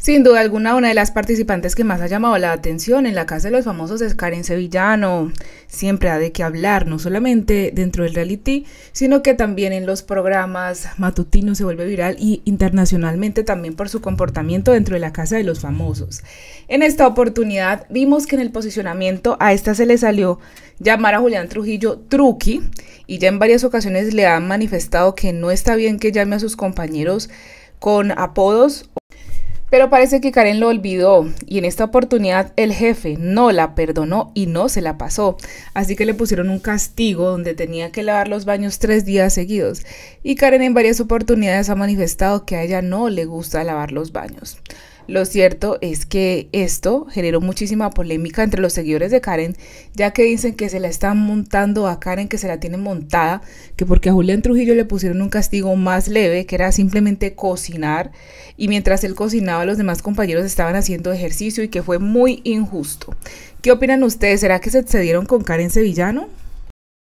Sin duda alguna, una de las participantes que más ha llamado la atención en la Casa de los Famosos es Karen Sevillano. Siempre ha de que hablar, no solamente dentro del reality, sino que también en los programas matutinos se vuelve viral y internacionalmente también por su comportamiento dentro de la Casa de los Famosos. En esta oportunidad vimos que en el posicionamiento a esta se le salió llamar a Julián Trujillo Truqui y ya en varias ocasiones le han manifestado que no está bien que llame a sus compañeros con apodos pero parece que Karen lo olvidó y en esta oportunidad el jefe no la perdonó y no se la pasó. Así que le pusieron un castigo donde tenía que lavar los baños tres días seguidos. Y Karen en varias oportunidades ha manifestado que a ella no le gusta lavar los baños. Lo cierto es que esto generó muchísima polémica entre los seguidores de Karen, ya que dicen que se la están montando a Karen, que se la tienen montada, que porque a Julián Trujillo le pusieron un castigo más leve, que era simplemente cocinar, y mientras él cocinaba los demás compañeros estaban haciendo ejercicio y que fue muy injusto. ¿Qué opinan ustedes? ¿Será que se excedieron con Karen Sevillano?